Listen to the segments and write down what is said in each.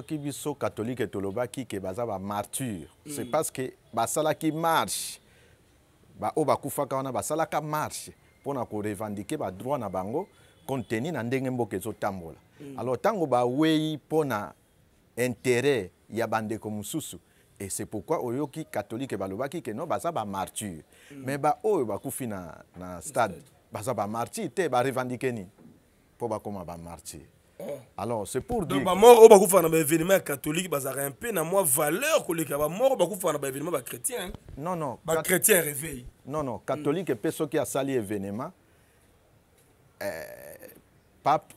soki biso katolike tolobaki ke baza bamartyre mm. c'est parce que basalaki marche baoyo bakufaka wana basalaka marche mpona korevendike badroit na bango compte tenu na ndenge mboka ezotambola mm. alors ntango bawei mpona intérêt ya bandeko mosusu et c'est pourquoi oyoki katolike balobaki ke no baza bamartyre mm. mais baoyo bakufi na, na stade baza bamartyre te barevendike nini mpo bakóma bamartyre Eh. alors c'est pour dire bamoko oyo bakufaka na baévénement événement catholique bazalaka un peu na mwa valeur koleka bamoko oyo bakufaka na baévénement bah, chrétien. Hein. non non bah, chrétien réveil non non catholique et qui a asali événement eh, pape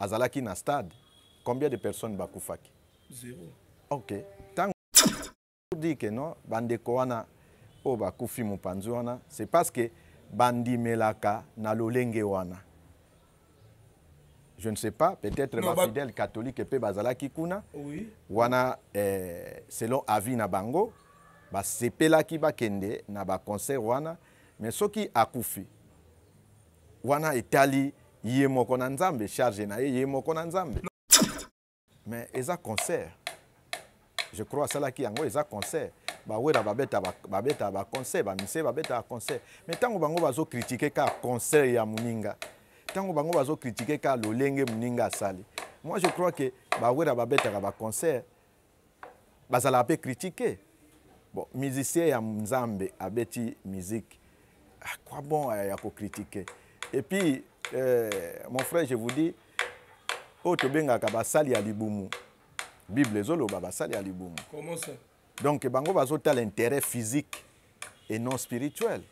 azalaki na stade combien de personnes bakufaki zéro ok ntango di que non bandeko wana oyo oh, bakufi mopanzi wana c'est parce que bandi melaka na lolenge wana je ne sais pas, peut-être ma bah- fidèle catholique pe bazala kikuna. Oui. Wana eh, selon avis na bango, ba sepela ki ba kende na ba concert wana, mais soki akufi. Wana etali ye moko na nzambe charge na ye moko na nzambe. Mais eza concert. Je crois cela qui yango eza concert. bawera babeta babeta ba bamise babeta concert. mais ntango bango critiquer ka concert ya muninga, ntango bango bazokritike kaka lolenge moninga asali moi je crois ke bawera babetaka baconcert bazalaka mpe kritike bon musicien ya nzambe abeti musique akwa ah, bon eh, ya kokritike et puis euh, mon frère je vous dis oyo tobengaka basali ya libumu bible ezoloba basali ya libumu donc bango bazotala intérêt physique et non spirituel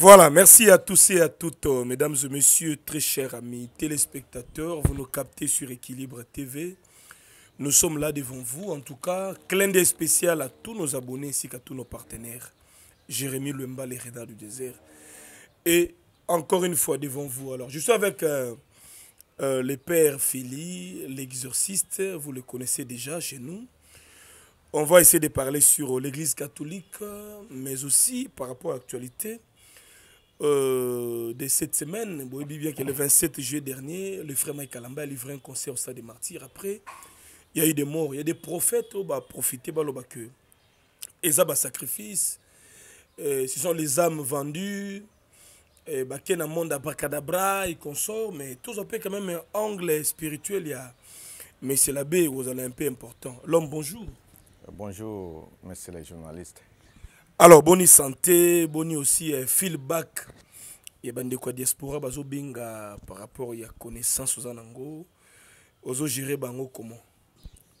Voilà, merci à tous et à toutes, euh, mesdames et messieurs, très chers amis téléspectateurs. Vous nous captez sur Équilibre TV. Nous sommes là devant vous. En tout cas, clin d'œil spécial à tous nos abonnés ainsi qu'à tous nos partenaires. Jérémy Lemba, les du désert. Et encore une fois devant vous. Alors, je suis avec euh, euh, le père Philly, l'exorciste. Vous le connaissez déjà chez nous. On va essayer de parler sur l'église catholique, mais aussi par rapport à l'actualité euh, de cette semaine, bien que le 27 juillet dernier, le frère Mike Kalamba a livré un concert au Stade des Martyrs. Après, il y a eu des morts. Il y a des prophètes qui ont profité de Et ça, sacrifice. Euh, ce sont les âmes vendues. Et euh, bah, a monde abracadabra et consorts, mais tout un peu quand même un angle spirituel. Il y a... Mais c'est l'abbé, vous allez un peu important. L'homme, bonjour. Bonjour, monsieur les journalistes. alors boni santé boni aussi eh, feedback ya bandeko ya diaspora bazobenga par rapport ya connaissance oza nango ozogere bango comment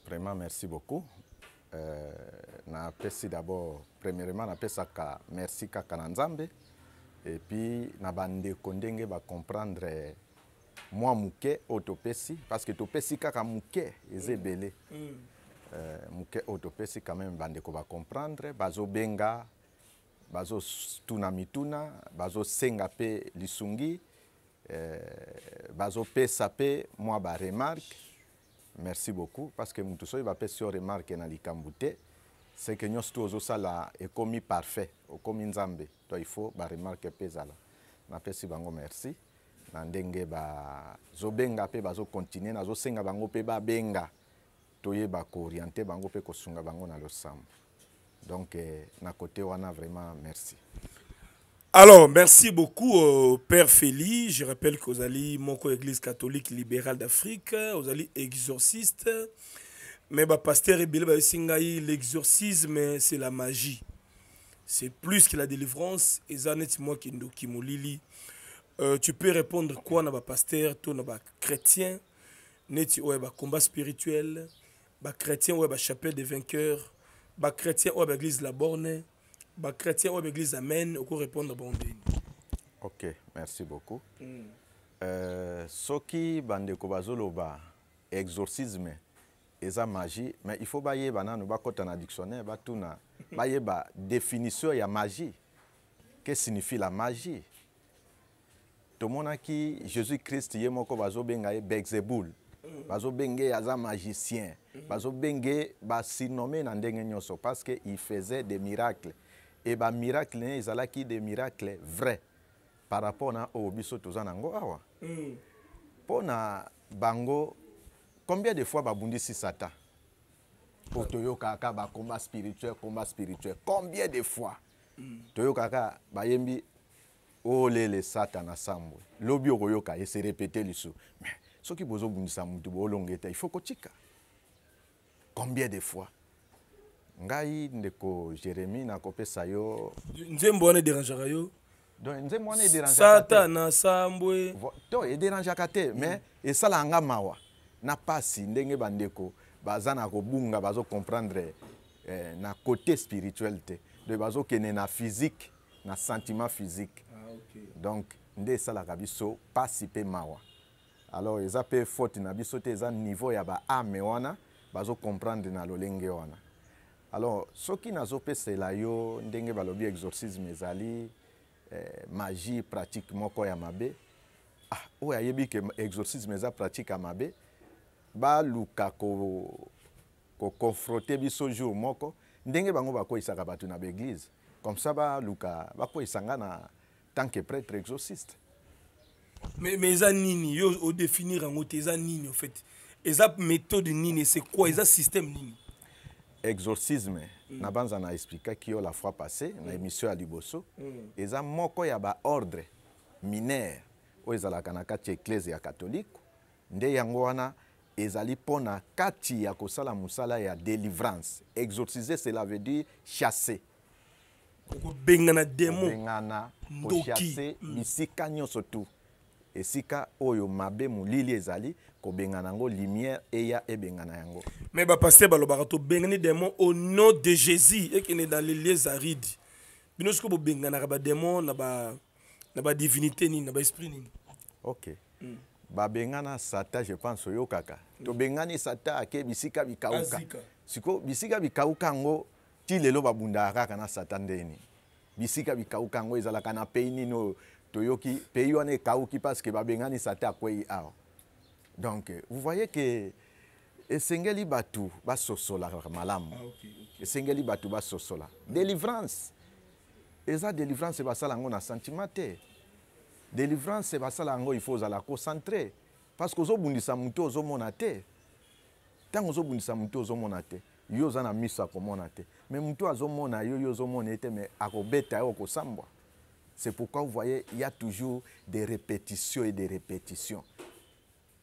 vraiment merci beaucoup euh, napesi d'abord premièrement napesaka merci kaka na nzambe epuis na bandeko ndenge bacomprendre eh, mwa moke oyo topesi parce que topesi kaka moke eza ebele mm. mm. Euh, moke oyo topesi quand même bandeko bacomprendre bazobenga bazotuna mituna bazosenga mpe lisungi euh, bazopesa mpe mwa baremarke merci beaucoup parce que motu soki bapesi yo remarke na likambo te c'est que nyonso tu ozosala ekomi parfait okomi nzambe to il faut baremarke mpe ezala napesi bango merci na ndenge bazobenga mpe bazokontinue nazosenga bango mpe babenga ko orienté bango ko sunga bango na sam. donc eh, na côté wana vraiment merci Alors, merci beaucoup, euh, Père Félix. Je rappelle que vous allez, Moko Église catholique libérale d'Afrique, vous allez exorciste. Mais le bah, pasteur l'exorcisme, c'est la magie. C'est plus que la délivrance. Et c'est moi, qui Kimolili. Euh, tu peux répondre quoi, na pasteur, toi, na chrétien, neti, es bah, combat spirituel ba chrétien ouais ba chapelle des vainqueurs ba chrétien ouais ba église la borne ba chrétien ouais ba église amen au répondre bon OK merci beaucoup mm. euh, soki bandeko bazoloba exorcisme et ça magie mais il faut bayeba nanu tout na dictionnaire batuna bayeba définition ya magie que signifie la magie tout qui jésus christ ye moko bazobenga ye belzebul bazobenga ye aza magicien si nommé na ndenge nyonso parce que il faisait des miracles et miracles bamiracle hein, qui des miracles vrai par rapport na oyo oh, toza nango awa mm. mpo na bango combien de fois babundisi satan kaka ba combat spirituel combat spirituel combien de fois mm. toyokaka bayembi olele oh, satan asambwe lobi se ese répete lisu mais soki bozobundisa mutu boolonge te il faut kotika combien de fois ngai ndeko jérémi nakopesa yo nzembo wana ederangeaka yo nzembo wana ederangeaka na sambwe to ederangeaka te mais mm. esalaka nga mawa na mpasi ndenge bandeko baza na kobunga bazokomprendre eh, na côté spirituel te de bazokende na physique na sentiment physique ah, okay. donc nde esalaka biso mpasi mpe mawa alors eza mpe faute na biso te eza niveau ya baame wana Azo na lolenge wana alors soki nazo pesela yo ndenge balobi exorcisme ezali eh, magie pratique moko ya mabe ah, oyo yebi ke exorcisme eza pratique ya mabe baluka ko ko biso jour moko ndenge bango bakweyisaka bato na beglise comme ça baluka bakweyisa nga na tant que prêtre exorciste mais, mais eza nini yo définir en te eza nini en fait eza méthode nini c'est quoi eza système nini exorcisme mm. na banza na explikaki yo la fois passée mm. na émission ya liboso mm. eza moko ya baordre minere oyo ezalaka na kati ya eklese ya katolike nde yango wana ezali mpona kati ya kosala mosala ya délivrance exorcise cela veut dire chasse kobengana démon kobengana kochasse mm. bisika nyonso tout esika oyo mabe molili ezali kobengana yango lumière eya ebengana yango me bapaster balobaka tobengani démon au nom de jésus ekende dans les lieux arides bino soki bobenganaka badémon na badivinité ba nini na baesprit nini ok mm. babengana satan je pense oyokaka mm. tobengani satan ake bisika bikauka siko bisika bikauka yango ti lelo babundaka kaka na satan ndeni bisika bikauka yango ezalaka na pei nini oyo toyoki pays wana ekauki parce que babenganisa te akwei awa donc vous voyez que esengeli bato basosola malamu ah, okay, okay. esengeli bato basosola ah. délivrance eza délivrance basala yango na sentiment te délivrance basala yango il faut ozala concentré parce que ozobundisa motu ozomona te ntango ozobundisa motu ozomona te yo oza na miso akomona te mais motu azomona yo yo ozomona ye te mais akobeta ye okosambwa C'est pourquoi vous voyez, il y a toujours des répétitions et des répétitions.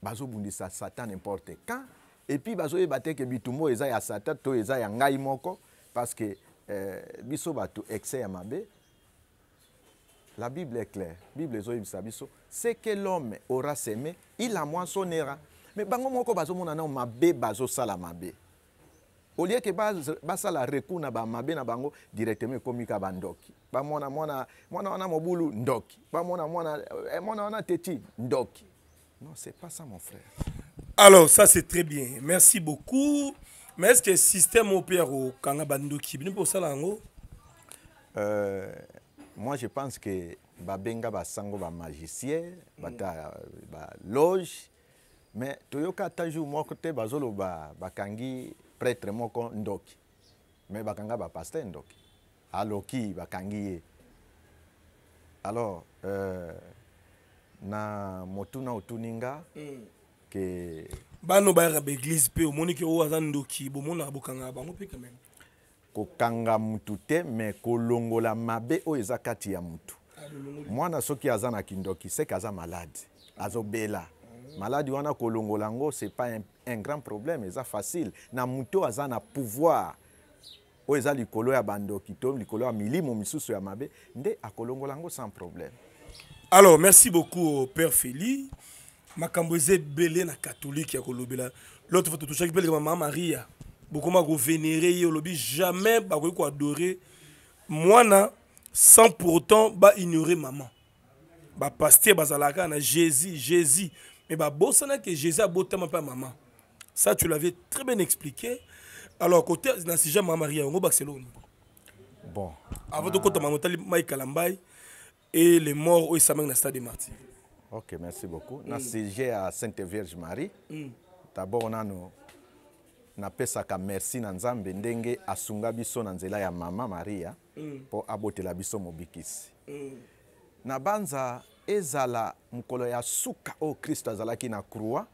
Bazo ça Satan n'importe quand. Et puis bazo ebate ke bitumo eza ya Satan to eza ya ngai moko parce que euh, biso bato excès ya mabe. La Bible est claire. Bible ezo ebisa biso c'est que l'homme aura semé, il la moissonnera. Mais bango moko bazo monana mabe bazo sala mabe au lieu que basala rekuna na bamabe na bango directement ekomika bandoki mona mona mona mona mobulu ndoki mona mona eh, mona mona teti ndoki non c'est pas ça mon frère alors ça c'est très bien merci beaucoup mais est-ce que système opère kanga bandoki bino kosala yango euh, moi je pense que babenga basango bamagicien bata loge mais toyoka ata jour bazolo te bazoloba bakangi pretre moko ndoki me bakanga bapaster ndoki aloki bakangi ye alors euh, na motuna otuni nga mm. ke bano bayaka baeglise mpe omoni ke oyo aza ndoki bomonaka bokangaka bango mpe quand même kokanga mutu te me kolongola mabe oyo eza kati ya mutu ah, mwana soki aza na kindoki seke aza maladi azobela ah maladi wana kolongola yango c'est pas un grand problème eza facile na muto azana na pouvoir O eza likolo ya bandoki to likolo ya milimo misusu ya mabe nde akolongo lango sans problème alors merci beaucoup père feli makambo belé na catholique ya kolobela l'autre fois touche mpe lekama mama maria bokoma kovénére yolo olobi jamais bakoki moi na sans pourtant ignorer maman bapaster bazalaka na jésus jésus me que jésus beau mpe ya maman ça, tu l'avais très bien expliqué. Alors, côté Nassija Mamaria, à Barcelone. Bon. Avant de côté Mamotali Mike Kalambay et les morts au Samang Nasta des Martyrs. Ok, merci beaucoup. Mm. Nassija à Sainte Vierge Marie. Hmm. D'abord, on a nous n'a pesa ka merci na nzambe ndenge asunga biso na nzela ya mama maria hmm. mpo mm. abotela biso mobikisi mm. na banza ezala mkolo ya suka oh kristo azalaki na croix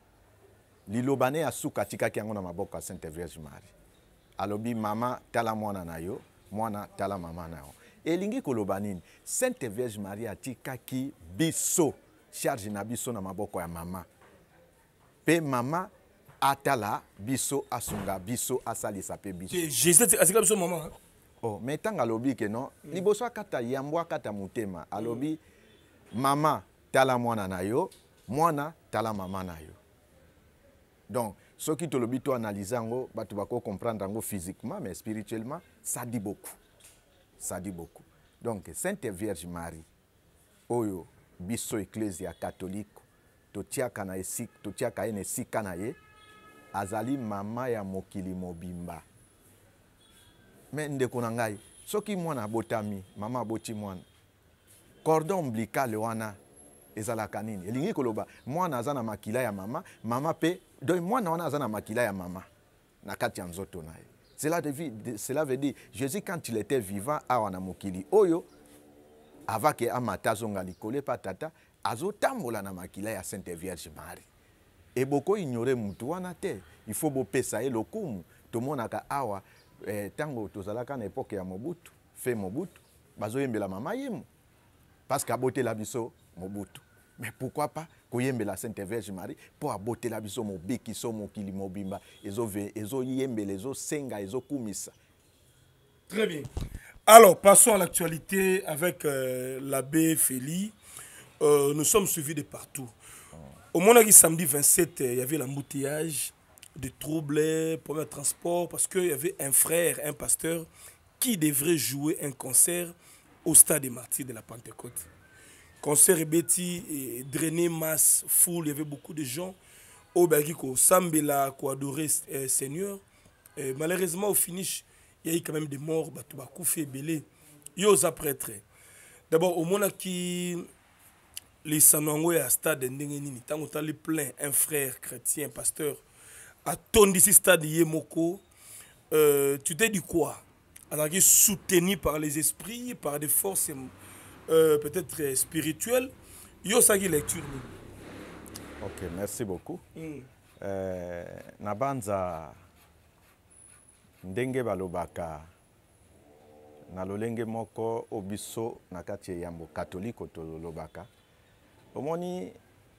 liloba ne ya suka atikaki yango na maboko ya sainte vierge marie alobi mama tala mwana na yo mwana tala mama na yo elingi koloba nini sainte vierge marie atikaki biso charge na biso na maboko ya mama mpe mama atala biso asunga biso asalisa mpe biso mama oh, me ntango alobi ke non mm. liboso akata yambo akata motema alobi mm. mama tala mwana na yo mwana tala mama na yo donc soki tolobi to analyse yango bato bakocomprendre yango physiquement mais spirituellement ça dit beaucoup ça dit beaucoup donc sainte vierge marie oyo biso eklese ya katolike totiaka na esika totiaka ye na esika na ye azali mama ya mokili mobimba me ndeko na ngai soki mwana abotami mama aboti mwana cordon ombilical wana ezalaka nini elingi koloba mwana aza na makila ya mama mama mpe donc mwana wana aza na makila ya mama na kati ya nzoto na ye cela, devait, cela veut dire jésus quand il était vivant awa na mokili oyo avake amata azonga likolo epa tata azotambola na makila ya sainte vierge marie ebokoignore mutu wana te il faut bopesa ye lokumu tomonaka awa ntango eh, tozalaka na epoke ya mobutu fe mobutu bazoyembela mama yemo parce que abotela biso mobutu mais pourquoi pas la sainte marie très bien alors passons à l'actualité avec euh, l'abbé féli euh, nous sommes suivis de partout ah. Au monarque, samedi 27 euh, il y avait l'embouteillage des troubles pour de transport parce qu'il y avait un frère un pasteur qui devrait jouer un concert au stade des martyrs de la pentecôte concert Betty drainé masse foule il y avait beaucoup de gens au au Sambela ko adorer euh, Seigneur malheureusement au finish il y a eu quand même des morts bato bakufi belé yoza prêtre d'abord au moment qui les sanango à stade Ndengenini nini tango tali plein un frère chrétien pasteur à ton stade Yemoko euh, tu t'es dit quoi alors qui soutenu par les esprits par des forces euh, peut-être euh, spirituelle, yosaki lecture Ok, merci beaucoup. Mm. Euh, banza ndenge balobaka na lolenge moko obisso na kati ya yambo katoliko tolobaka omoni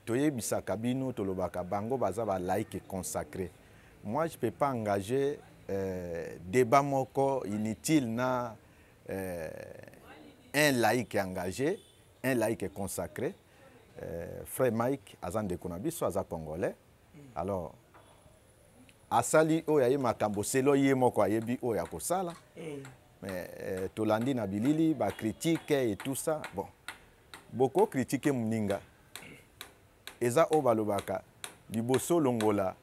toyebisaka bino tolobaka bango baza like consacré moi je peux pas engager euh, débat moko inutile na euh, un laïc est engagé, un laïc est consacré. Euh, frère Mike, Azan de Konabiso, Azan Congolais. Alors, asali oyo oh, aye makambo selo ye moko ayebi oyo oh, akosala eh. mais eh, tolandi na bilili bacritique et tout ça bon bokokritike moninga eza oyo balobaka liboso longola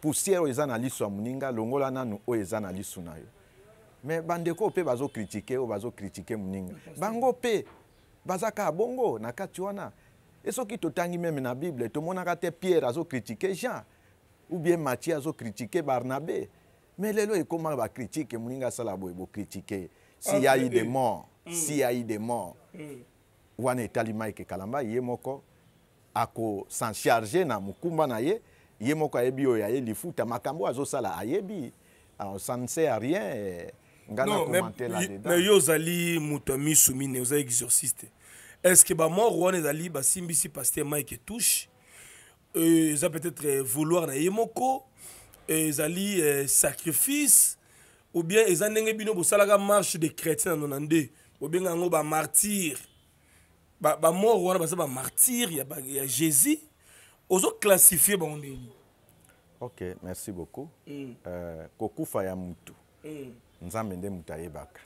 poussière oyo eza na liso ya moninga longola nanu oyo eza na liso na yo me bandeko mpe bazokritike oyo bazokritike moninga bango mpe baza kaka bongo na kati wana e soki totangi meme na bible tomonaka te pierre azokritike jean ou bien mathie azokritike barnabe me lelo ekómaka bakritike moninga asala boye bokritike si ya yi ah, de eh, eh. mort hmm. si ya yi de mort hmm. wana etali mike kalamba ye moko akosan charge na mokumba na ye ye moko ayebi oyo aye lifuta makambo azosala ayebi aosanse a rien eh, me yo ozali moto ya misu mine oza exorciste estce bamort wana ezali basimbisi paster mike etouche euh, eza peut-être euh, vouloir na ye moko euh, ezali sacrifice ou bien eza ndenge bino bosalaka marche de chrétien na 92 bobenga yango bamartyre bamort wana baza bamartyre ya jésus ozoclassifie bango ndeni ok merci beaucoup mm. euh, kokufa ya mutu mm. nzambe nde moto ayebaka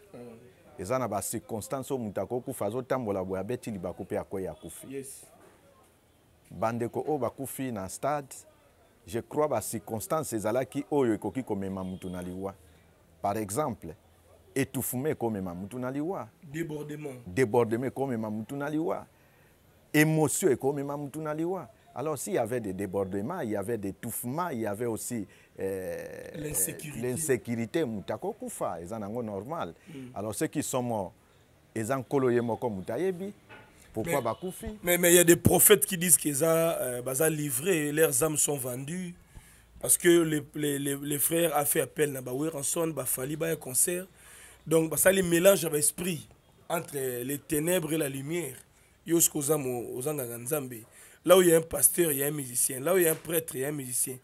eza na bacirconstance oyo moto akokufa azotambola boye abeti libaku mpe akwei akufi bandeko oyo bakufi na stade je crois bacirconstance ezalaki oyo ekoki komema motu na liwa par exemple etufuma ekomema motu na liwa débordement ekomema motu na liwa émotion ekomema motu na liwa alors s'il y avait des débordements il y avait des touffements il y avait aussi Euh, l'insécurité mutako kufa en ont normal mm. alors ceux qui sont morts ils en ye moko mutu pourquoi bakufi mais il y a des prophètes qui disent qu'ils ont euh, livré, leurs âmes sont vendues parce que les, les, les, frères a fait appel na ba fali ba concert donc les mélange avec l'esprit entre les ténèbres et la lumière nzambe là où il y a un pasteur il y a un musicien là où il y a un prêtre il y a un musicien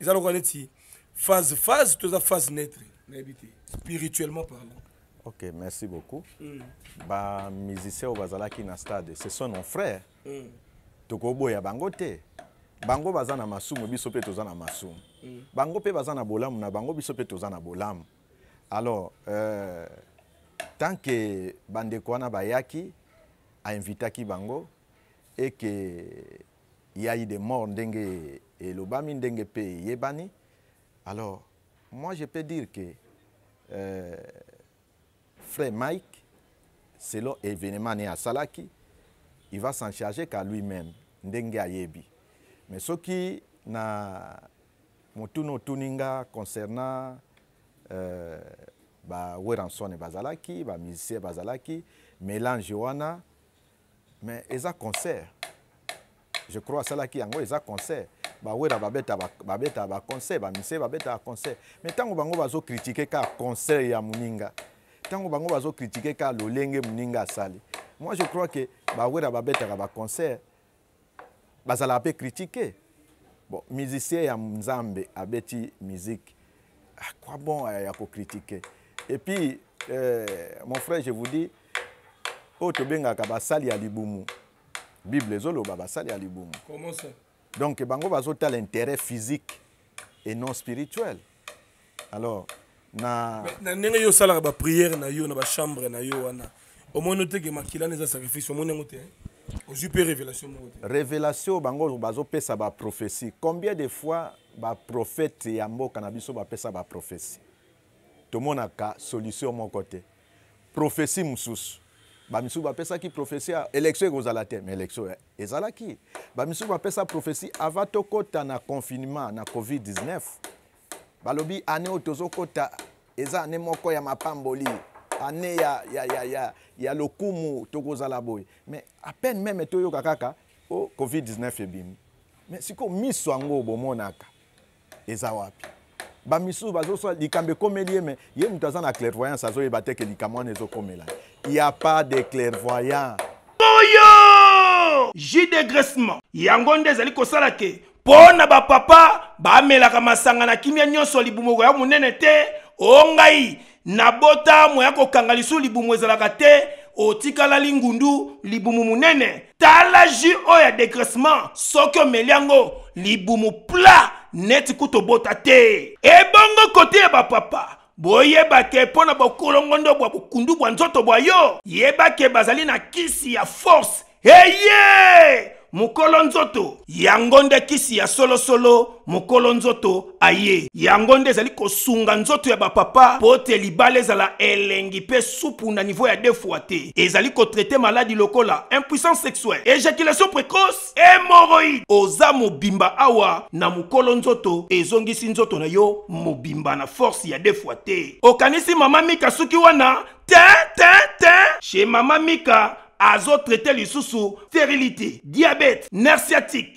Ils ont neti phase phase toza phase naître nayebi te spirituellement parlant ok merci beaucoup mm. bamusicien oyo bazalaki na stade ce sont nos frères mm. tokoboya bango te bango baza na masumu biso mpe toza na masumu mm. bango mpe baza na bolamu na bango biso mpe toza na bolamu alors euh, tanke bandeko wana bayaki ainvitaki bango eke yai de mort ndenge elobami ndenge mpe eyebani Alors, moi, je peux dire que euh, frère Mike, selon événement né à Salaki, il va s'en charger qu'à lui-même, ndenge ayebi. Mais ce qui na motuno tuninga concernant euh, ba Weransone bazalaki, ba musicien bazalaki, mélange wana, mais eza concert. Je crois à Salaki yango eza concert. bawera babeta baconcert bamise babetaka concert mai ntango bango bazokritike kaka concert ya moninga ntango bango bazokritike kaka lolenge moninga asali moi je crois ke bawera babetaka baconcert bazalaka mpe kritike bon musicien ya nzambe abeti musique akwa ah, bon ya kokritike et puis euh, mon frère je vous dis oyo tobengaka basali ya libumu bible ezoloba basali ya libumu donc bango bazotala intérêt physique et non spirituel alors na na ndenge yo osalaka baprière na yo na bachambre na yo wana omoni oteke makila na eza sacrifice omoni yango te ozwi mpe révélation moko te révélation bango bazopesa baprophétie combien de fois baprophète ya mboka na biso bapesa baprophétie tomonaka solution moko te prophétie mosusu bamisusu bapesaki profesi élection ekozala te mais élection ezalaki bamisusu bapesa profesi ava tokɔta na confinement na covid-19 balobi ane oyo tozokɔta eza ane moko ya mapamboli ane ya, ya, ya, ya, ya lokumu tokozala boye mais à peine meme toyoka kaka o covid-19 ebimi mais sikoyo miso yango bomonaka eza wapi Bamisu bazosala likambo ekomeli ye me ye moto na clairvoyance azoyeba te ke likambo il y a pas de clairvoyant oyo ju degressement yango nde ko kosala ke ba papa ba bamelaka masanga na kimia nyonso libumoko ya munene te na bota nabota moya kangalisu lisu libumu o te lingundu, ngundu libumu monene tala ju o ya dégraissement soki omeli libumu plat neti kutobota te ebongo kote ya bapapa boyeba ke mpo na bokolongondo bwa bokundu bwa nzoto bwa yo yeba ke bazali na kisi ya force eye hey, yeah! Mukolonzoto, nzoto yango kisi ya solo solo, nzoto aye Yangonde nde ezali kosunga nzoto ya bapapa mpo pote libala ezala elengi pe supu na niveau ya fois te ezali kotraite maladi lokola impuissance sexuelle éjaculation précoce hémoroïde oza bimba awa na mokolo nzoto sinzoto nzoto na yo bimba na force ya fois te okanisi mama mika sukiwana, wana te te te chez mama mika sous lisusu stérilité diabète nerf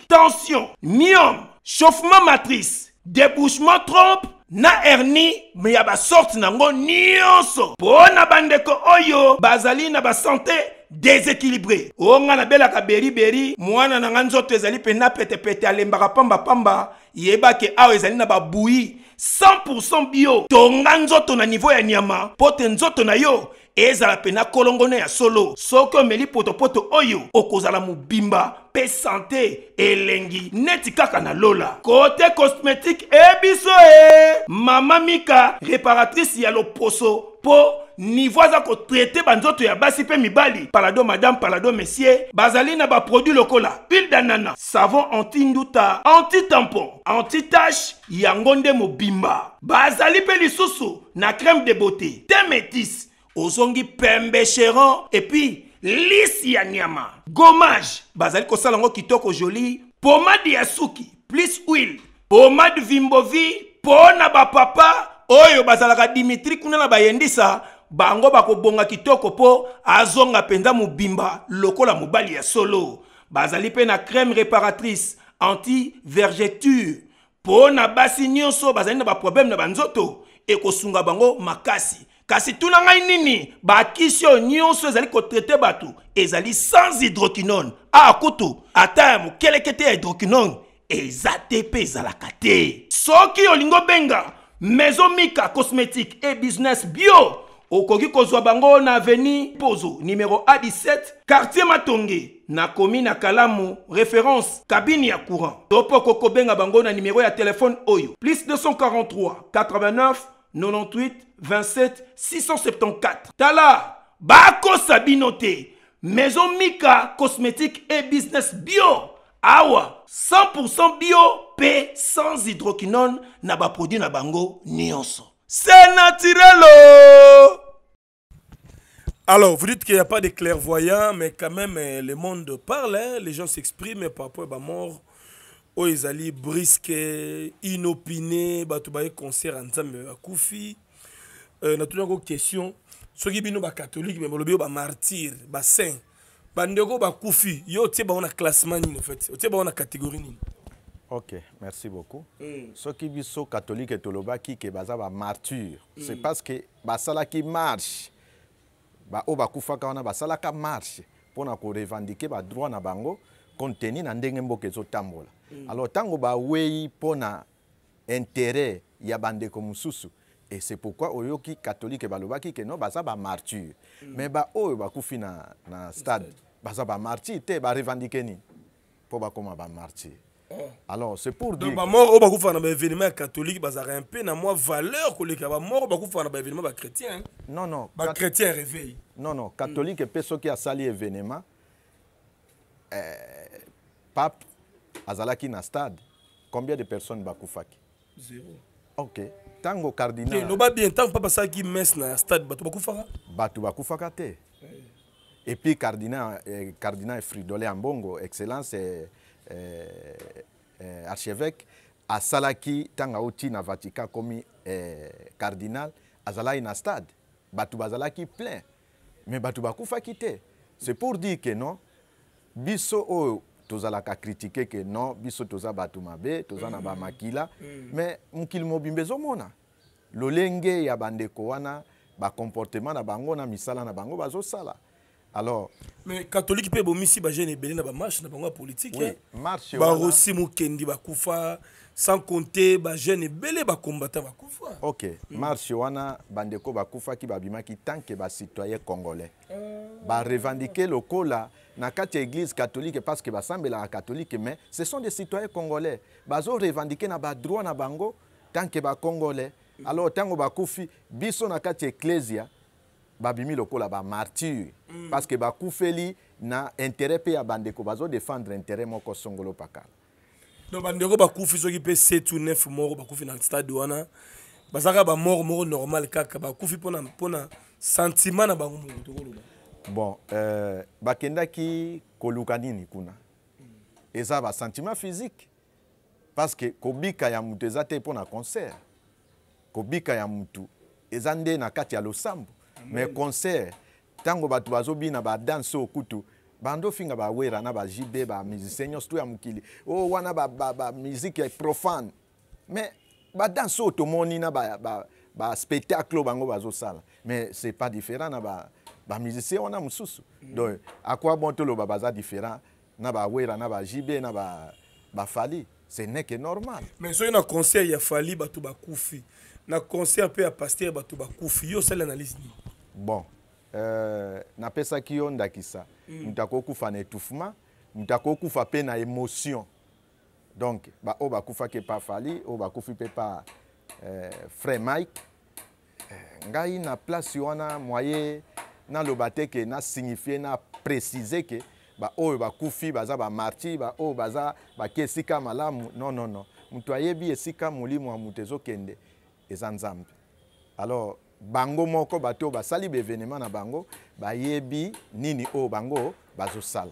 tension myome chauffement matrice débouchement trompe na hernie me ya sorte nango nyonso so. bande bandeko oyo bazali na santé déséquilibré o nga beri beri. mwana na tezali pe ezali pete pete pamba yeba yebake ke ezali na ba boui 100% bio ton tonga ton na niveau ya nyama pote na yo ezala pena kolongono ya solo soki omeli potopoto oyo okozala mobimba mpe sante elengi neti kaka na lola kote cosmétique ebiso e mama mika réparatrice ya loposo mpo nivo aza kotraite banzoto ya basi mi mibali palado madame palado messier bazali na baproduit lokola pile danana savon anti-nduta anti-tampon anti-tache yango nde mobimba bazali mpe lisusu na crème de beauté te métis ozongi pembe et et lisi ya nyama gommage bazali kosala yango kitoko joli pomade yasuki plus huile pomade vimbovi mpo na bapapa oyo bazalaka dimitri kuna na bayendisa bango bakobonga kitoko po, azonga mpenza bimba lokola mobali ya solo bazali mpe na crème réparatrice anti vergeture mpo na basi so. bazali na problème na banzoto ekosunga bango makasi kasi tout nangay nini bakisi oyo nyonso ezali kotraite batu, ezali sans hydroquinone A ah, kutu à terme kete est hydroquinone eza te mpe so te benga, maison mika cosmétique et business bio ko kozwa bango na aveni pozo numéro a17 quartier matongi. na komi kalamu référence kabini ya courant Topoko koko benga bango na nimero téléphone oyo plus 243 89 98 27 674 tala bako sabinote, maison mika cosmétique et business bio awa 100% bio p sans hydroquinone na produit na bango c'est C'est oh! Alors, vous dites qu'il n'y a pas de clairvoyants, mais quand même, euh, le monde parle, hein. les gens s'expriment par rapport à la mort oyo ezali briske inopine bato baye concert ensemble à bakufi euh, natuni yango question soki bino bakatholike me balobi yo bamartyre basaint bandeko bakufi yo otie bango na classement ni en fait otie bango na catégorie ni? ok merci beaucoup mm. soki biso katholike tolobaki ke baza bamartyre martyre. Hmm. c'est parce que qui marche ba oyo bakufaka wana basalaka marche mpona korevendike badroit na bango contenu na ndenge mboka ezotambola Mm. alors ntango baweyi mpona intérêt ya bandeko mosusu et c'est pourquoi oyoki oh, catholique balobaki que non bah, ça bamartyre mm. mais baoyo oh, bakufi na, na stade baza bamartyre te bah, revendiquer. Pourquoi il bakóma bamartyre ah. alors c'est pour dire Donc, bamort oyo oh, bakufaka faire un événement catholique bazalaka un peu na moi valeur koleka bamort bah, oyo faire un événement chrétien. Hein. non non chrétien réveil non non mm. catholique mpe soki asali événement eh, pape azalaki na stade combien de personnes bakufaki zéro ok cardinal eh, ntango pas bien papa sa qui messe na stade bato bakufaka batou bakufaka te eh. et puis cardinal eh, cardinal fridolé ambongo excellence eh, eh, eh archevêque asalaki ntango uti na vatican comme eh, cardinal azalaki na stade batou bazalaki plein mais batou bakufaki te c'est pour dire que non biso oyo tozalaka kritike ke non biso toza bato mabe toza na mm. bamakila me mm. mokili mobimba ezomona lolenge ya bandeko wana bacomportement na bango na misala na bango bazosala alors mais catholique mpe ebomisi bajeune ebele na bamarche na bango ya politike barosi mokendi bakufa sans compter bajeune ebele bakombatan bakufa ok mm. marche wana bandeko bakufaki babimaki tanke bacitoyen congolais mm. Euh. barevendike lokola na kati ya église catholique parce que basambelaka catholique mais ce sont des citoyens congolais bazorevendike na badroit na bango tanke bacongolais mm. alors ntango bakufi biso na kati ya eklesia babimi lokola bamartyre mm. parce que bakufeli na intérêt mpe ya bandeko bazodefendre intérêt moko songolo pakala donc bandeko bakufi soki mpe 7 ou 9 moko bakufi na stade wana bazalaka bamort moko normal kaka bakufi mpona mpona sentiment na bango moko tokoloba bon euh, bakendaki koluka nini kuna hmm. eza basentiment physique parce que kobika ya motu eza te mpona concert kobika ya motu eza nde na kati ya losambo mais concert ntango bato bazobina badanse okutu bandofinga bawera na bajibe bamusicien nyonso to ya mokili o oh, wana bamusike ba, ba, profane mais badanse oyo tomoni na baspectacle oyo bango bazosala mais c'est pas différent na bamusicien ba wana mosusu mm. donc akwa bon toloba baza différent na bawera na bajibe na bafali ce n'est que normal mais soki na concert ya fali bato bakufi na concert mpe ya paster bato bakufi yo osali analyse nini bon euh, napesaki yo ndakisa mm. moto akokufa na étouffement moto akokufa mpe na émotion donc baoyo bakufaki epa fali oyo bakufi mpe pa euh, frère mike euh, ngai na place wana moye naloba te ke nasignifie na précise ke baoyo bakufi baza bamartir baoyo baza baki esika malamu non non non moto ayebi esika molimo ya moto ezokende eza nzambe alors bango moko bato basali bevenema na bango bayebi nini o bango bazosala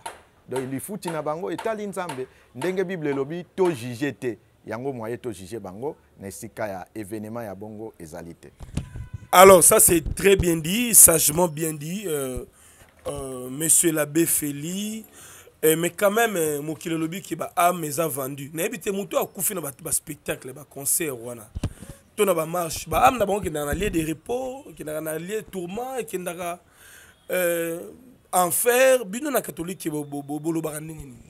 donc lifuti na bango etali nzambe ndenge bible elobi to te yango moye tojuge bango na esika ya événement ya bongo ezalite alors ça c'est très bien dit sagement bien dit euh, euh, monsieur l'abbé féli Eh, mais quand même mokili elobi ke baame eza vendu nayebi te moto akufi na spectacle ba concert wana to na bamarche baame na bango ekendaka na lieu de repos ekendaka na lieu tourment ekendaka euh, enfer bino na katholike bolobaka ndenge nini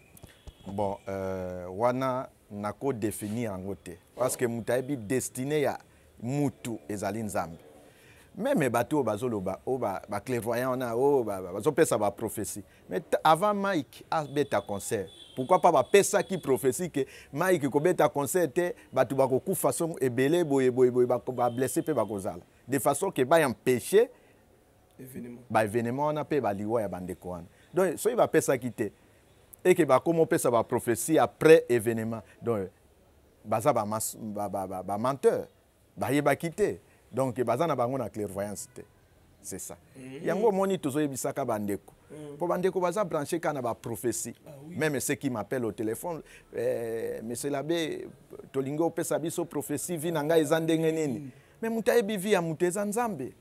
bon euh, wana nakodéfinir yango te parce que moto ayebi destine ya mutu ezali nzambe même bateau oh, ba o oh, ba ba clairvoyant a o oh, ba bazopesa ba prophétie mais avant Mike a beta concert pourquoi pas ba pesa qui prophétie que Mike ko beta concert te tu ba ko kufa somo ebele boye boye boye ba ba blessé pe ba kozala de façon que ba empêcher événement ba événement on a pe ba liwa ya bandeko donc so il va pesa qui te et que ba comment pesa ba prophétie après événement donc baza ça ba ba, ba, ba menteur ba yeba quitter donc baza na bango na clairvoyance te c'est ça eh. yango omoni tozoyebisaka bandeko mpo mm. bandeko baza branche kaka na baprophétie ah même ceux qui m'appelle au téléphone eh, monsieur labe tolingi opesa biso prophétie vi na ngai eza ndenge nini mm. mais moto ayebi vi ya moto eza nzambe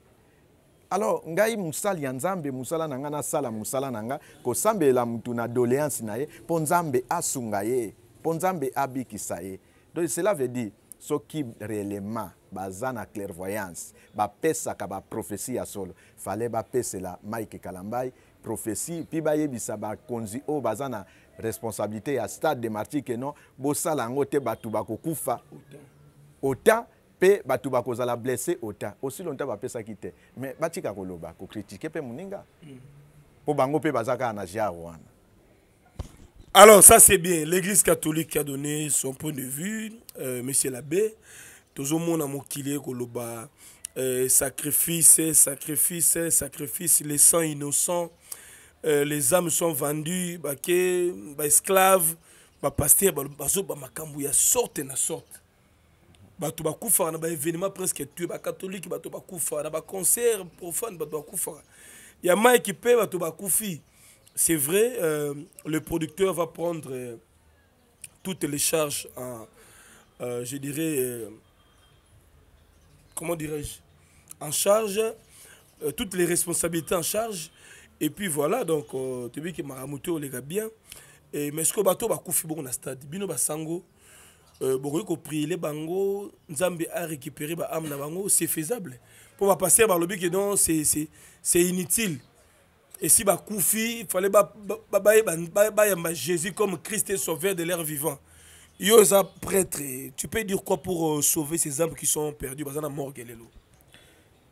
alors ngai mosali ya nzambe mosala na ngai nasala mosala na ngai kosambela motu na doléance na ye mpo nzambe asunga ye mpo nzambe abikisa ye donc cela veut dire soki réellement baza na clairvoyance bapesaka baprofesi ya solo fale bapesela mike kalambai profesi mpi bayebisa bakonzi oyo baza na responsabilité ya stade de martir ke non bosala yango te bato bakokufa ota mpe bato bakozala blesse ota osi lonta bapesaki te mais batika koloba kokritike mpe moninga mpo mm. bango mpe baza kaka na jare wana Alors, ça, c'est bien. L'Église catholique a donné son point de vue, euh, monsieur l'abbé. Tout le monde a moquillé Koloba. Euh, sacrifice, sacrifice, sacrifice, les sangs innocents. Euh, les âmes sont vendues, les bah, bah, esclaves, bah, pasteurs, bah, bazo, bah, makambu, ya sorte na sorte. Bah, un événement presque tué bah, catholique, bah, y bah, un bah, concert profane, bah, y bah, koufara. Ya qui pe, bah, tu bah, Bah, c'est vrai, euh, le producteur va prendre euh, toutes les charges, euh, je dirais, comment dirais-je, en charge, toutes les responsabilités en charge. Et puis voilà, donc, tu vois que Maramouto, les gars, bien. mais ce que bateau va couper bon stade, bino basango, beaucoup les bango, Nzambe a récupéré ba amna bango, c'est faisable. Pour passer par le but c'est inutile. Et si Bakoufi, il fallait que Jésus comme Christ est sauveur de l'air vivant. Yosa prêtre, tu peux dire quoi pour euh, sauver ces âmes qui sont perdues mort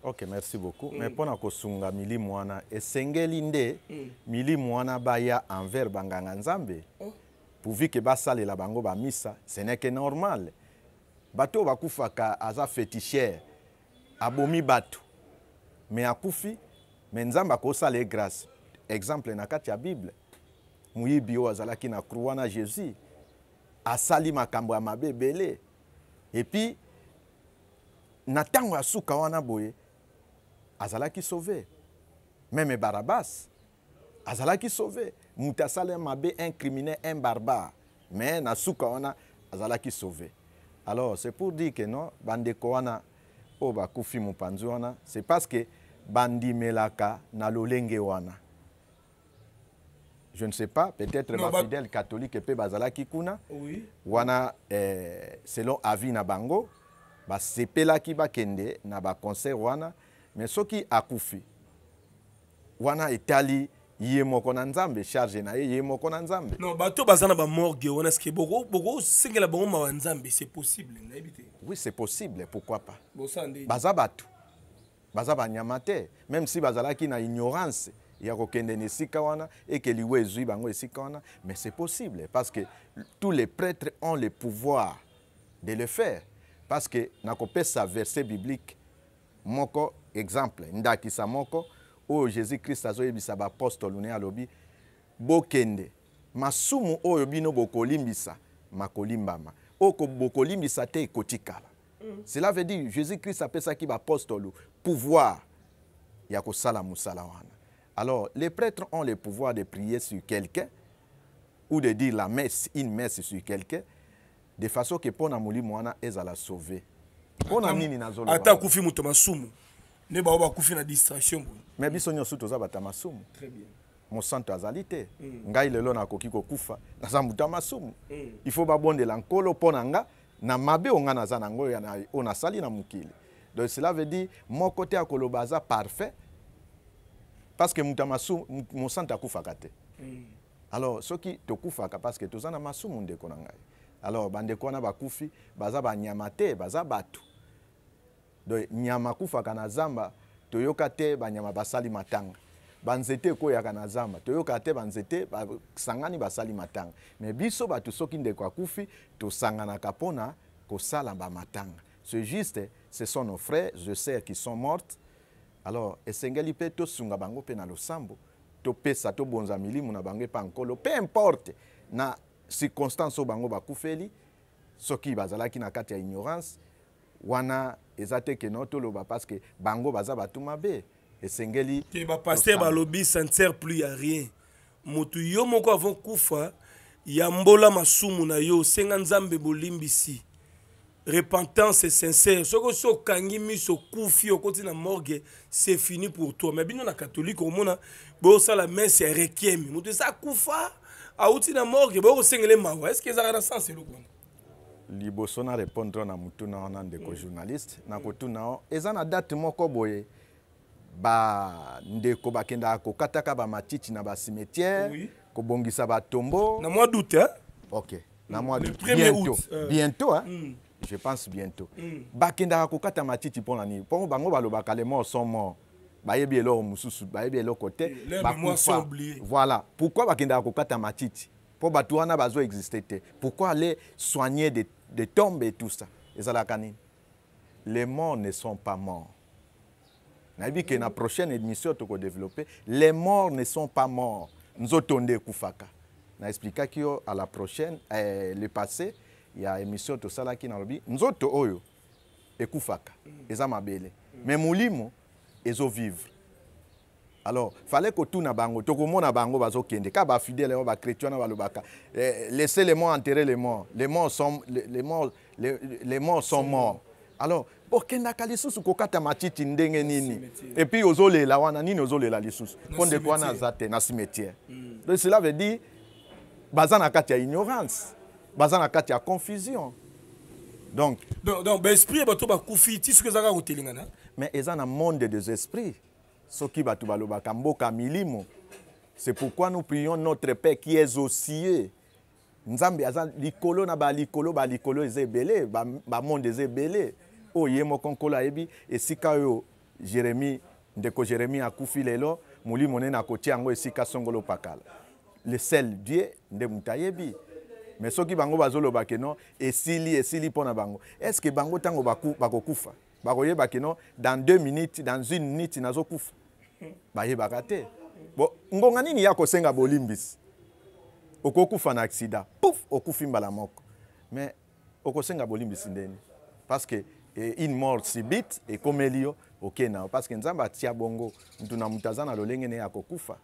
Ok, merci beaucoup. Mm. Mais pendant que sunga mili mwana esengeli nde mm. mili mwana baya envers banganga nzambe. Oh. Pourvu que la bango ba ce n'est que normal. Bato bakufaka aza féticheur abomi bato. Mais Akoufi, me nzambe akosala ye grâce exemple na kati ya bible moyibi oyo azalaki na krou wana jésus asali makambo ya mabe ebele epui na ntango ya suka wana boye azalaki sauve meme barabas azalaki sauve moto asala mabe un criminel un barbare me na suka wana azalaki sauve alors c'est pour dire que non bandeko wana oyo bakufi mopanzi wana c'est parce que bandimelaka na lolenge wana je ne sais pas peut-être ma bah- fidèle catholique Pe bazalaki kuna oui. wana eh, selon avis na bango basepelaki kende na baconcert wana mais soki akufi wana etali ye moko na nzambe charge na ye ye moko na nzambe non bato baza na bamorgue wana ceke bokosengela bango mawa nzambe c'est possible nayebi te oui c'est possible pourquoi pas baza bato baza banyama même si bazalaki na ignorance ya kokende na wana eke liwa zui bango esika wana mais c'est possible parce que tous les prêtres ont le pouvoir de le faire parce que sa verset biblique moko exemple ndakisa moko oh jésus christ krist ba baapostole ne alobi bokende masumu oyo bino bokolimbisa makolimbama oko bokolimbisa te ekotikala Mm. Cela veut dire Jésus-Christ appelle ça qui apostolo, pouvoir. yako Yakosala musalawana. Alors, les prêtres ont le pouvoir de prier sur quelqu'un ou de dire la messe, une messe sur quelqu'un, de façon que pour Namoli Moana ezala la sauver. Pour Namini Ata Koufi Moutamasoum, ne ba oba Koufi na distraction. Mais biso nyonso toza batamasumu. Très bien. mosantu azali te mm. ngai lelo nakoki kokufa naza moto ya masumu mm. ifo babondela nkolo mpo nga na mabe oyo ngai naza nango oyo nasali na mokili donc cela veut dire moko te akoloba aza parfait parce que moto ya mosante akufaka te mm. alors soki tokufaka parce que toza na masumu ndeko na ngai alors bandeko wana bakufi baza banyama te baza bato donc nyama akufaka na zamba toyoka te banyama basali matanga banzete ekoyaka na zamba toyokaka te banzete basangani basali matanga me biso bato soki ndeko akufi tosanganaka mpona kosala bamatanga c'est juste ce sont nos frères je sœurs qui sont mortes alors esengeli mpe tosunga bango mpe na losambo topesa tobonza milimu na bango epa nkolo peu importe na circonstance oyo bango bakufeli soki bazalaki na kati ya ignorance wana eza te keno toloba parce que bango baza bato mabe esengeli te bapaster balobi sincere plus ya rien motu yo moko avant kufa yambola masumu na yo osenga nzambe bolimbisi repentance sincere soki osi okangi miso okufi okoti na morgue c'est fini pour toi mais bino na katholike omona boyosala mese ya requieme moto eza akufa awuti na morgue boyokosengele mawa estce ezalaka na sens eloko wana liboso na répondre na motuna wana ndeko journaliste nakotuna o eza na date moko boye bandeko kataka ba bamatiti na cimetière, oui. ba na moi doute hein? ok na mm. mwa doute bientôt euh... bientôt hein? Mm. je pense bientôt mm. bakendaka kokata matiti mpona Pongo mpo bango balobaka les morts sont morts bayebi eloko mosusu bayebi eloko ba bakufa voilà pourquoi bakendaka kokata matiti Pour ba tuana bazo existe te pourquoi aller soigner des, tombes et tout ça Les les morts ne sont pas morts nayebi na prochaine émission développer les morts ne sont pas morts Nous nzotonde na naexplikaki que à la prochaine euh, le passé il y a émission qui tosalaki nous nzoto oyo oh, ekufaka eza mabele me molimo ezovivre alors fallait tout na bango na bango bazokende ka fidèle, oyo chrétien, na balobaka eh, laissez les morts enterrer les morts les morts sont, les, les morts, les, les morts sont morts alors bokendaka lisusu kokata matiti ndenge nini epuis ozolela wana nini ozolela lisusu mpo ndeko wana aza te na cimetière mm. donc cela veut dire baza na kati ya ignorance baza na kati ya confusion donc donc, donc baesprit ya bato bakufi ti soki ezaka kotelengana mais eza na monde des esprits soki bato balobaka mboka milimo c'est pourquoi nous prions notre père qui est aux cieux nzambe aza likolo na balikolo balikolo eza ebele bamonde eza ebele ba oyo ye moko nkolo ayebi esika oyo jeremi ndeko jeremi akufi lelo molimo monene akotia yango esika songolo pakala le sel dieu nde moto ayebi me soki bango bazoloba keno esili esili mpo na bango estceke bango ntango bakokufa bakoyeba keno dans deux minutes dans une minute nazokufa bayebaka te bo ngonga nini ya kosenga bolimbisi okokufa na accident pouf okufi mbala moko me okosenga bolimbisi ndeni parce que une mort subite ekomeli yo okenda okay, parce que nzambe atia bongo mutu na mutu aza na lolenge na ye akokufa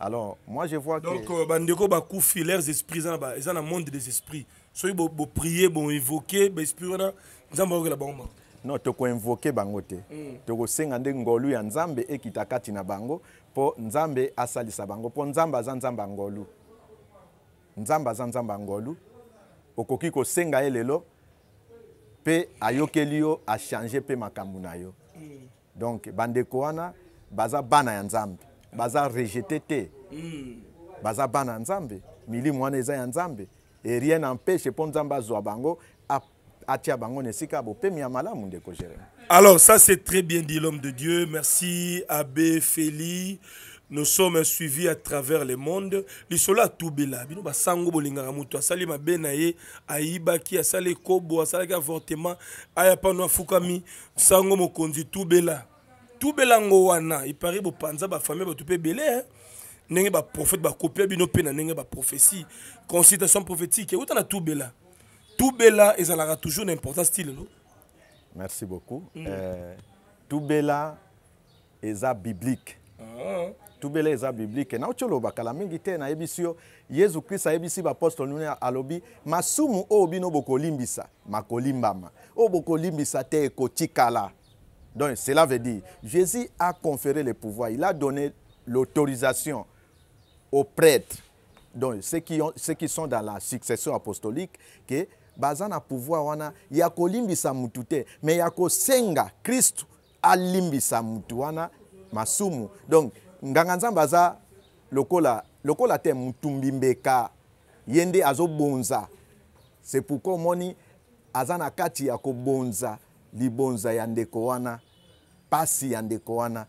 alors moi je vois donc que... euh, bandeko bakufi leurs esprits eza na monde des esprits soki boprie bo boinvoke baesprit wana nzambe akokela bango mako non tokoinvoke bango te mm. tokosenga nde ngolu ya nzambe ekita kati na bango mpo nzambe asalisa bango mpo nzambe aza nzambe ya ngolu nzambe aza nzambe ya ngolu okoki kosenga ye lelo mpe ayokelio a achange yo eh. donc bande wana baza bana ya nzambe baza rejeté te eh. baza bana ya nzambe milimo wana rien n'empêche mpo nzambe bango atia bango Nesika. sika bopemi ya malamu ndeko alors ça c'est très bien dit l'homme de dieu merci abbé féli nous sommes suivis à travers le monde nous Tubela. bino ont été asali mabe Aiba, ye asali kobo salé avortement aya mpano fukami sango mokonzi tubela ngo wana epari ba bafamille belé. Nenge hein. ba prophète ba copier bino prophétie consultation prophétique euta tubela tubela a toujours merci beaucoup mm. euh, tubela biblique ah tubeleza biblike na ocholova kala mingi te nayebi si yo yezu kristu ayebisi baapostole alobi masumu oyo bino bokolimbisa makolimbama oyo bokolimbisa te ekotikala donc cela veut dire jésus a conféré le pouvoirs, il a donné l'autorisation aux prêtres donc ceux qui, ont, ceux qui sont dans la succession apostolique que bazana na pouvoir wana ya kolimbisa mutu te mais ya kosenga Christ alimbisa mutu wana masumu donc nganga nzambe aza lokola lokola te mutumbi mbeka ye nde azobonza se pourkui omoni aza na kati ya kobonza libonza ya ndeko wana pasi ya ndeko wana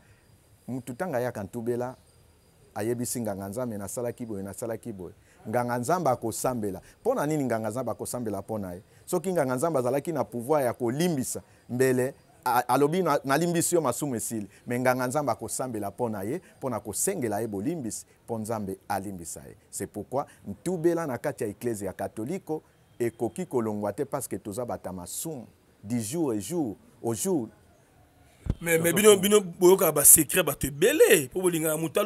mutu ntango ayaka ntubela ayebisi nganga nzambe nasalaki boye nasalaki boye nganga nzambe akosambela mpo na nini nganga nzambe akosambela mpo na ye soki nganga nzambe azalaki na pouvoir ya kolimbisa mbele alobi nalimbisi yo masumu esili me nganga nzambe akosambela mpo na ye mpo na kosengela ye bolimbisi mpo nzambe alimbisa ye c'est pourquoi ntubela na kati ya eklese ya katoliko ekoki kolongwa te parce que toza bato ya masumu du jour e jour au jour mais mais bino bino boyokaka basekret bato ebele mpo bolingaka moto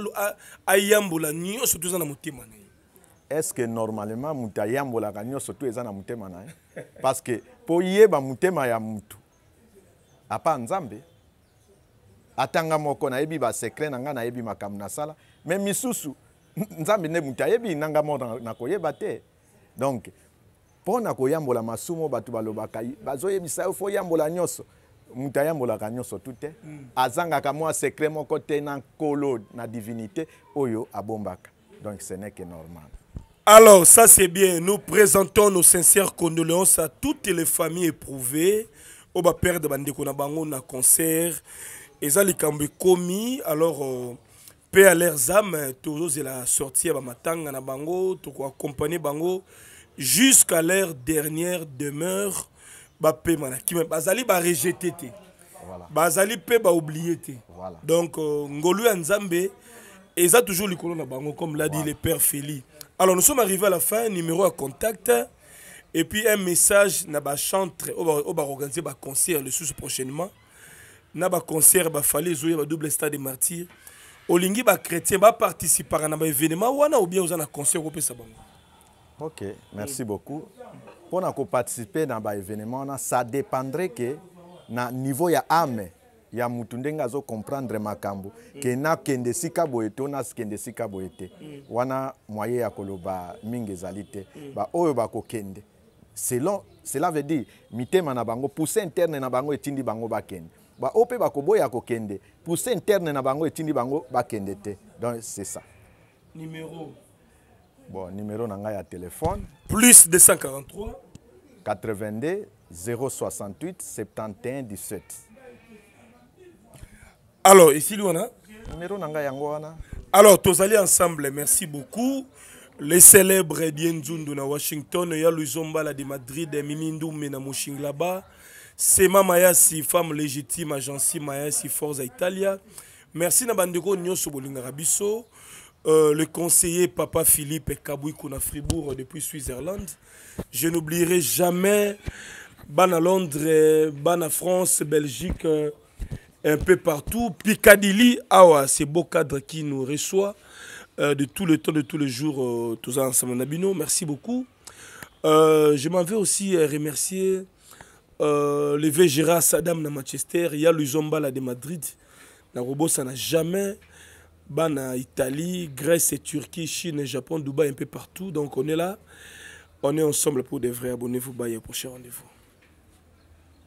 ayambola nyonso toza na motema na ye est ce que normalement moto ayambolaka nyonso to eza na motema na ye parce que mpo yeba motema ya motu apa nzambe atanga moko na yebi nayebi basekre na yebi makam na sala mais misusu nzambe ne muta yebi nanga mo na nakoyeba te donc mpo na koyambola masumu bato bazo bazoyebisa yo fo yambola nyonso moto ayambolaka nyonso tu azanga azangaka mwa sekre moko te na nkolo na divinité oyo abombaka donc ce n'est que normal Alors ça c'est bien, nous présentons nos sincères condoléances à toutes les familles éprouvées de bande qu'on a bango na concert eza likambo ekomi alors euh, mpe à leurs âmes la sortie ya matanga na bango accompagner bango jusqu'à leur dernière demeure bapema na kima bazali rejeté. te bazali mpe baoblie te donc euh, ngolu ya nzambe eza toujours likolo na bango comme l'a dit le père Félix. alors nous sommes arrivés à la fin numéro à contact et puis un message na ba chantre au ba organiser ba concert le sous prochainement na ba concert ba fallait jouer ba double stade des martyrs olingi ba chrétien ba participer na ba événement wana ou bien aux na concert au pesa bango OK merci beaucoup pour na participer na ba événement na ça dépendrait que na niveau ya âme ya mutu ndenge azokomprendre makambo mm. ke nakende sika boye n'a kende sika boete mm. wana moye ya koloba mingi ezali mm. b'a oyo ba bakokende kende cela veut dire mitema na pousse interne na bango etindi bango bakende bao mpe ko kokende pousse interne na bango etindi bango bakende donc c'est ça numéro bon numéro na ngai ya téléphone plus 243 82 068 71 17 alors ici a numéro na ngai Alors, tous alors ensemble merci beaucoup les célèbres Dien Zundu na Washington, ya Zombala de Madrid, Mimindoume na Mushinglaba, Sema Mayasi, femme légitime, agence Mayasi, Forza Italia. Merci na bandeko Nyoso euh, le conseiller Papa Philippe Kaboui na Fribourg depuis Switzerland. Je n'oublierai jamais ban à Londres, ban à France, Belgique, un peu partout. Piccadilly, ah c'est beau cadre qui nous reçoit. Euh, de tout le temps, de tous les jours, euh, tous ensemble. Nabino, merci beaucoup. Euh, je m'en vais aussi remercier euh, le Végéra, Gérard Sadam de Manchester, il y a le de Madrid, La robot ça n'a jamais, bana Italie, Grèce et Turquie, Chine et Japon, Dubaï, un peu partout. Donc on est là, on est ensemble pour des vrais. abonnés vous au bah, prochain rendez-vous.